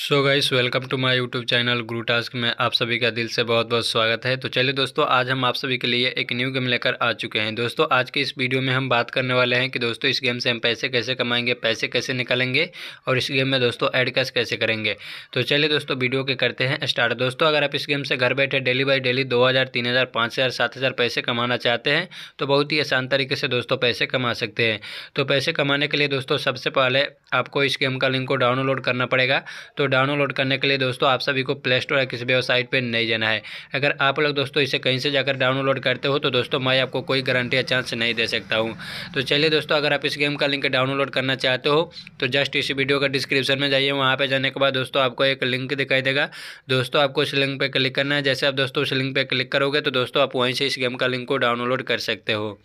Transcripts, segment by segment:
so guys welcome to my YouTube channel grow task में आप सभी का दिल से बहुत बहुत स्वागत है तो चलिए दोस्तों आज हम आप सभी के लिए एक न्यू गेम लेकर आ चुके हैं दोस्तों आज के इस वीडियो में हम बात करने वाले हैं कि दोस्तों इस गेम से हम पैसे कैसे कमाएंगे पैसे कैसे निकालेंगे और इस गेम में दोस्तों एड कैश कैसे करेंगे तो चलिए दोस्तों वीडियो के करते हैं स्टार्ट दोस्तों अगर आप इस गेम से घर बैठे डेली बाई डेली दो हज़ार तीन हज़ार पाँच हज़ार सात हज़ार पैसे कमाना चाहते हैं तो बहुत ही आसान तरीके से दोस्तों पैसे कमा सकते हैं तो पैसे कमाने के लिए दोस्तों सबसे पहले आपको इस गेम का लिंक को डाउनलोड करना पड़ेगा तो डाउनलोड करने के लिए दोस्तों आप सभी को प्ले स्टोर या किसी वेबसाइट पर नहीं जाना है अगर आप लोग दोस्तों इसे कहीं से जाकर डाउनलोड करते हो तो दोस्तों मैं आपको कोई गारंटी या चांस नहीं दे सकता हूँ तो चलिए दोस्तों अगर आप इस गेम का लिंक डाउनलोड करना चाहते हो तो जस्ट इसी वीडियो का डिस्क्रिप्शन में जाइए वहाँ पर जाने के बाद दोस्तों आपको एक लिंक दिखाई देगा दोस्तों आपको उस लिंक पर क्लिक करना है जैसे आप दोस्तों उस लिंक पर क्लिक करोगे तो दोस्तों आप वहीं से इस गेम का लिंक को डाउनलोड कर सकते हो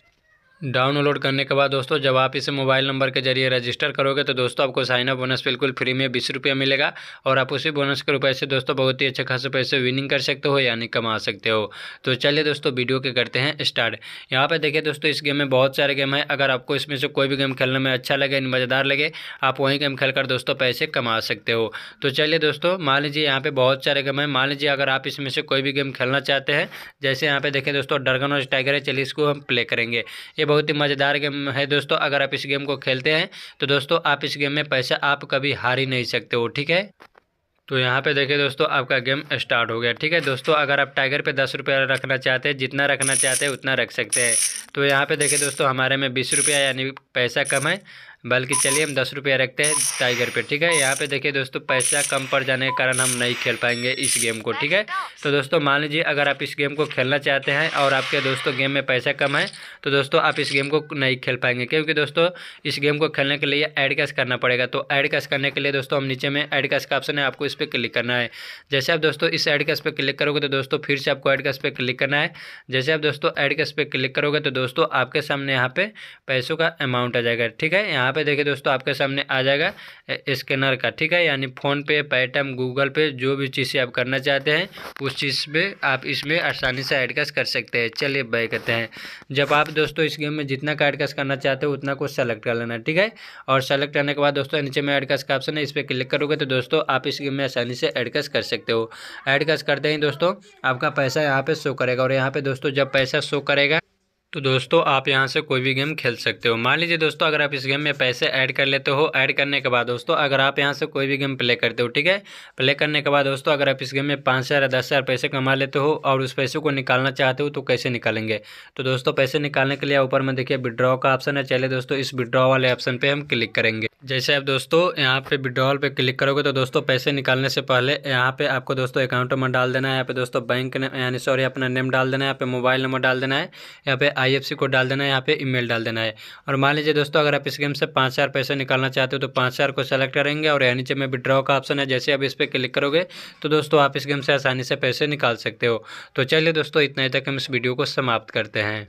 डाउनलोड करने के बाद दोस्तों जब आप इसे मोबाइल नंबर के जरिए रजिस्टर करोगे तो दोस्तों आपको साइन अप बोनस बिल्कुल फ्री में बीस रुपया मिलेगा और आप उसी बोनस के रुपए से दोस्तों बहुत ही अच्छे खासे पैसे विनिंग कर सकते हो यानी कमा सकते हो तो चलिए दोस्तों वीडियो के करते हैं स्टार्ट यहाँ पर देखिए दोस्तों इस गेम में बहुत सारे गेम हैं अगर आपको इसमें से कोई भी गेम खेलने में अच्छा लगे मज़ेदार लगे आप वही गेम खेल कर दोस्तों पैसे कमा सकते हो तो चलिए दोस्तों मान लीजिए यहाँ पर बहुत सारे गेम है मान लीजिए अगर आप इसमें से कोई भी गेम खेलना चाहते हैं जैसे यहाँ पर देखें दोस्तों डरगन और टाइगर है चलिए इसको हम प्ले करेंगे ये बहुत ही मज़ेदार गेम है दोस्तों अगर आप इस गेम को खेलते हैं तो दोस्तों आप इस गेम में पैसा आप कभी हार ही नहीं सकते हो ठीक है तो यहाँ पे देखिए दोस्तों आपका गेम स्टार्ट हो गया ठीक है दोस्तों अगर आप टाइगर पे दस रुपया रखना चाहते हैं जितना रखना चाहते हैं उतना रख सकते हैं तो यहाँ पे देखिए दोस्तों हमारे में बीस रुपया यानी पैसा कम है बल्कि चलिए हम दस रुपया रखते हैं टाइगर पे ठीक है यहाँ पे देखिए दोस्तों पैसा कम पड़ जाने के कारण हम नहीं खेल पाएंगे इस गेम को ठीक है तो दोस्तों मान लीजिए अगर आप इस गेम को खेलना चाहते हैं और आपके दोस्तों गेम में पैसा कम है तो दोस्तों आप इस गेम को नहीं खेल पाएंगे क्योंकि दोस्तों इस गेम को खेलने के लिए एड कैश करना पड़ेगा तो एड कैश करने के लिए दोस्तों हम नीचे में एड कैश का ऑप्शन है आपको इस पर क्लिक करना है जैसे आप दोस्तों इस एड कैश पर क्लिक करोगे तो दोस्तों फिर से आपको एड कैश पर क्लिक करना है जैसे आप दोस्तों एड कैश पर क्लिक करोगे तो दोस्तों आपके सामने यहाँ पे पैसों का अमाउंट आ जाएगा ठीक है यहाँ यहाँ पे देखिए दोस्तों आपके सामने आ जाएगा स्कैनर का ठीक है यानी फोन पे पेटीएम गूगल पे जो भी चीज़ से आप करना चाहते हैं उस चीज़ पे आप इसमें आसानी से ऐड कैश कर सकते हैं चलिए बाय करते हैं जब आप दोस्तों इस गेम में जितना का एडकस कैश करना चाहते हो उतना कुछ सेलेक्ट कर लेना ठीक है और सेलेक्ट करने के बाद दोस्तों नीचे में ऐड कैश का ऑप्शन है इस पर क्लिक करोगे तो दोस्तों आप इस गेम में आसानी से ऐड कैश कर सकते हो ऐड कैश करते ही दोस्तों आपका पैसा यहाँ पे शो करेगा और यहाँ पे दोस्तों जब पैसा शो करेगा तो दोस्तों आप यहाँ से कोई भी गेम खेल सकते हो मान लीजिए दोस्तों अगर आप इस गेम में पैसे ऐड कर लेते हो ऐड करने के बाद दोस्तों अगर आप यहाँ से कोई भी गेम प्ले करते हो ठीक है प्ले करने के बाद दोस्तों अगर आप इस गेम में पाँच हज़ार या दस हज़ार पैसे कमा लेते हो और उस पैसे को निकालना चाहते हो तो कैसे निकालेंगे तो दोस्तों पैसे निकालने के लिए ऊपर में देखिए विड्रॉ का ऑप्शन है चले दोस्तों इस विड्रॉ वाले ऑप्शन पर हम क्लिक करेंगे जैसे आप दोस्तों यहाँ पे विड्रॉल पे क्लिक करोगे तो दोस्तों पैसे निकालने से पहले यहाँ पे आपको दोस्तों अकाउंट नंबर डाल देना है यहाँ पे दोस्तों बैंक यानी सॉरी अपना नेम डाल देना है यहाँ पे मोबाइल नंबर डाल देना है यहाँ पे आई को डाल देना है यहाँ पे ईमेल डाल देना है और मान लीजिए दोस्तों अगर आप इस गेम से पाँच हज़ार पैसे निकालना चाहते हो तो पाँच हज़ार को सेलेक्ट करेंगे और यहाँ नीचे में विड्रॉ का ऑप्शन है जैसे आप इस पर क्लिक करोगे तो दोस्तों आप इस गेम से आसानी से पैसे निकाल सकते हो तो चलिए दोस्तों इतना ही तक हम इस वीडियो को समाप्त करते हैं